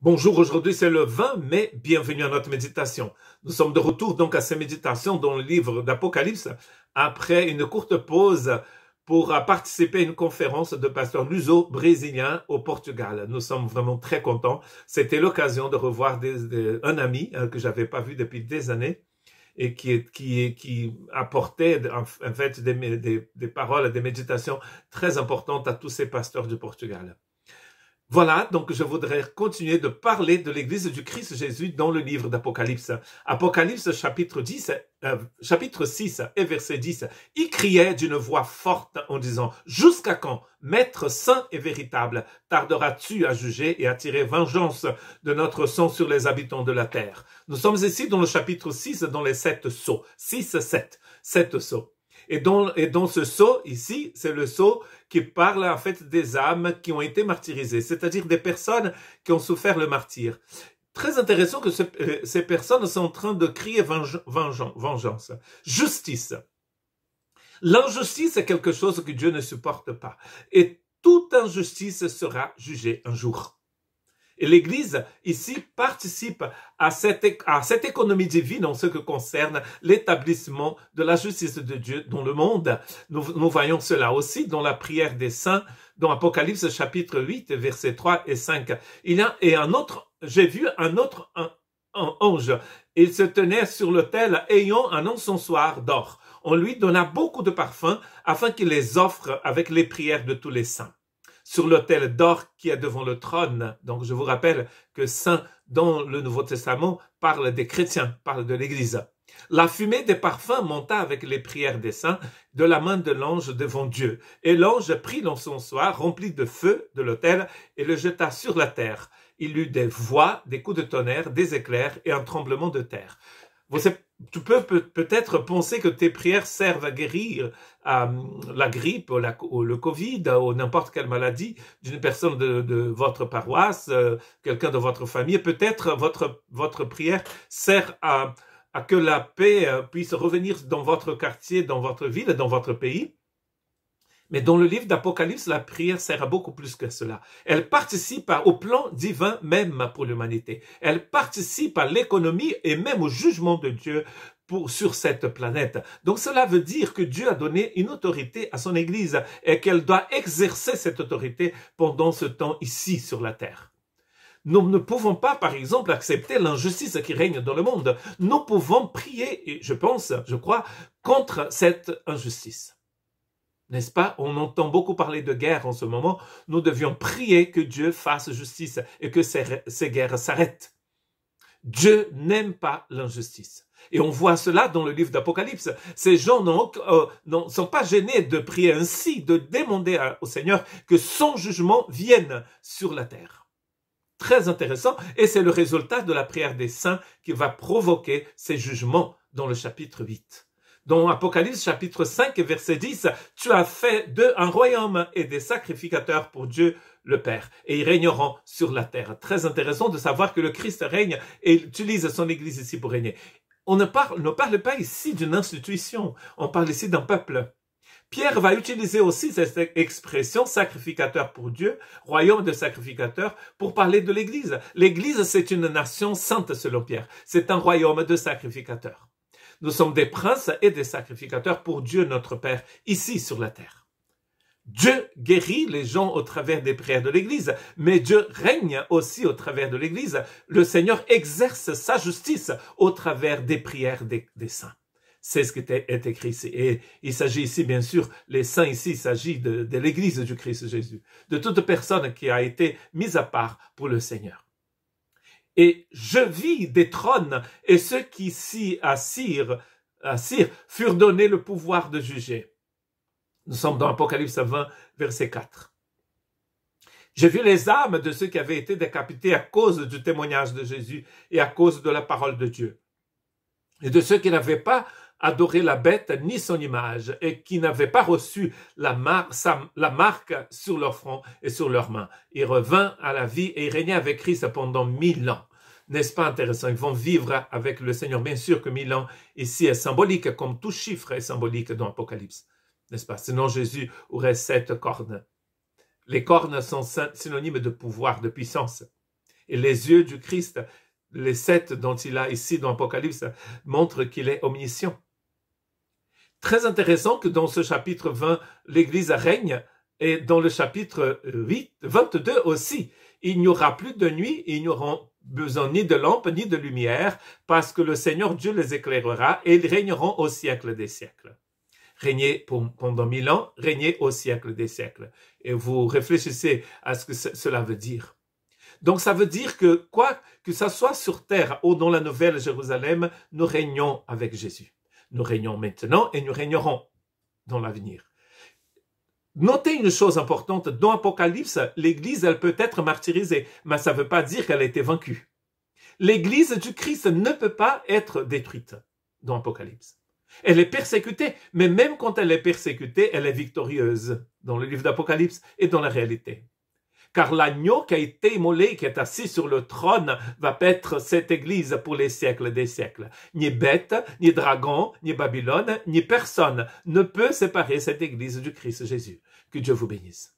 Bonjour, aujourd'hui c'est le 20 mai, bienvenue à notre méditation. Nous sommes de retour donc à ces méditations dans le livre d'Apocalypse après une courte pause pour euh, participer à une conférence de pasteurs luso brésiliens au Portugal. Nous sommes vraiment très contents. C'était l'occasion de revoir un ami euh, que j'avais pas vu depuis des années et qui, apportait en fait des, paroles des paroles, des méditations très importantes à tous ces pasteurs du Portugal. Voilà, donc je voudrais continuer de parler de l'Église du Christ Jésus dans le livre d'Apocalypse. Apocalypse chapitre, 10, euh, chapitre 6 et verset 10. Il criait d'une voix forte en disant, Jusqu'à quand, Maître saint et véritable, tarderas-tu à juger et à tirer vengeance de notre sang sur les habitants de la terre Nous sommes ici dans le chapitre 6, dans les sept sceaux. 6, 7, sept sceaux. Et dans, et dans ce sceau, ici, c'est le sceau qui parle en fait des âmes qui ont été martyrisées, c'est-à-dire des personnes qui ont souffert le martyr. Très intéressant que euh, ces personnes sont en train de crier vengeance, justice. L'injustice est quelque chose que Dieu ne supporte pas. Et toute injustice sera jugée un jour l'Église ici participe à cette, économie divine en ce que concerne l'établissement de la justice de Dieu dans le monde. Nous, voyons cela aussi dans la prière des saints, dans Apocalypse chapitre 8, versets 3 et 5. Il y a, et un autre, j'ai vu un autre un ange. Il se tenait sur l'autel ayant un encensoir d'or. On lui donna beaucoup de parfums afin qu'il les offre avec les prières de tous les saints sur l'autel d'or qui est devant le trône. Donc je vous rappelle que saint dans le Nouveau Testament parle des chrétiens, parle de l'Église. La fumée des parfums monta avec les prières des saints de la main de l'ange devant Dieu. Et l'ange prit l'encensoir rempli de feu de l'autel et le jeta sur la terre. Il eut des voix, des coups de tonnerre, des éclairs et un tremblement de terre tu peux peut-être penser que tes prières servent à guérir la grippe ou, le Covid ou n'importe quelle maladie d'une personne de, votre paroisse, euh, quelqu'un de votre famille. Peut-être votre, votre prière sert à, à que la paix euh, puisse revenir dans votre quartier, dans votre ville, dans votre pays. Mais dans le livre d'Apocalypse, la prière sert à beaucoup plus que cela. Elle participe au plan divin même pour l'humanité. Elle participe à l'économie et même au jugement de Dieu sur cette planète. Donc cela veut dire que Dieu a donné une autorité à son Église et qu'elle doit exercer cette autorité pendant ce temps ici sur la terre. Nous ne pouvons pas, par exemple, accepter l'injustice qui règne dans le monde. Nous pouvons prier, je pense, je crois, contre cette injustice. N'est-ce pas On entend beaucoup parler de guerre en ce moment. Nous devions prier que Dieu fasse justice et que ces, guerres s'arrêtent. Dieu n'aime pas l'injustice. Et on voit cela dans le livre d'Apocalypse. Ces gens ne euh, sont pas gênés de prier ainsi, de demander au Seigneur que son jugement vienne sur la terre. Très intéressant. Et c'est le résultat de la prière des saints qui va provoquer ces jugements dans le chapitre 8. Dans Apocalypse chapitre 5 verset 10, tu as fait d'eux un royaume et des sacrificateurs pour Dieu le Père, et ils régneront sur la terre. Très intéressant de savoir que le Christ règne et utilise son Église ici pour régner. On ne parle, ne parle pas ici d'une institution, on parle ici d'un peuple. Pierre va utiliser aussi cette expression sacrificateur pour Dieu, royaume de sacrificateurs, pour parler de l'Église. L'Église, c'est une nation sainte selon Pierre. C'est un royaume de sacrificateurs. Nous sommes des princes et des sacrificateurs pour Dieu notre Père, ici sur la terre. Dieu guérit les gens au travers des prières de l'Église, mais Dieu règne aussi au travers de l'Église. Le Seigneur exerce sa justice au travers des prières des, saints. C'est ce qui est écrit ici. Et il s'agit ici, bien sûr, les saints ici, il s'agit de l'Église du Christ Jésus, de toute personne qui a été mise à part pour le Seigneur et je vis des trônes, et ceux qui s'y assirent, furent donnés le pouvoir de juger. Nous sommes dans Apocalypse 20, verset 4. J'ai vu les âmes de ceux qui avaient été décapités à cause du témoignage de Jésus et à cause de la parole de Dieu, et de ceux qui n'avaient pas adoré la bête ni son image, et qui n'avaient pas reçu la, la, marque sur leur front et sur leurs mains. Il revint à la vie et il régna avec Christ pendant mille ans. N'est-ce pas intéressant Ils vont vivre avec le Seigneur. Bien sûr que Milan ici est symbolique, comme tout chiffre est symbolique dans l'Apocalypse. N'est-ce pas Sinon, Jésus aurait sept cornes. Les cornes sont synonymes de pouvoir, de puissance. Et les yeux du Christ, les sept dont il a ici dans l'Apocalypse, montrent qu'il est omniscient. Très intéressant que dans ce chapitre 20, l'Église règne, et dans le chapitre 8, 22 aussi, il n'y aura plus de nuit, il n'y aura besoin ni de lampe ni de lumière, parce que le Seigneur Dieu les éclairera et ils régneront au siècle des siècles. Régner pendant mille ans, régner au siècle des siècles. Et vous réfléchissez à ce que cela veut dire. Donc ça veut dire que quoi que ça soit sur terre ou dans la nouvelle Jérusalem, nous régnons avec Jésus. Nous régnons maintenant et nous régnerons dans l'avenir. Notez une chose importante, dans Apocalypse, l'Église, elle peut être martyrisée, mais ça ne veut pas dire qu'elle a été vaincue. L'Église du Christ ne peut pas être détruite dans Apocalypse. Elle est persécutée, mais même quand elle est persécutée, elle est victorieuse dans le livre d'Apocalypse et dans la réalité car l'agneau qui a été immolé, qui est assis sur le trône, va être cette Église pour les siècles des siècles. Ni bête, ni dragon, ni Babylone, ni personne ne peut séparer cette Église du Christ Jésus. Que Dieu vous bénisse.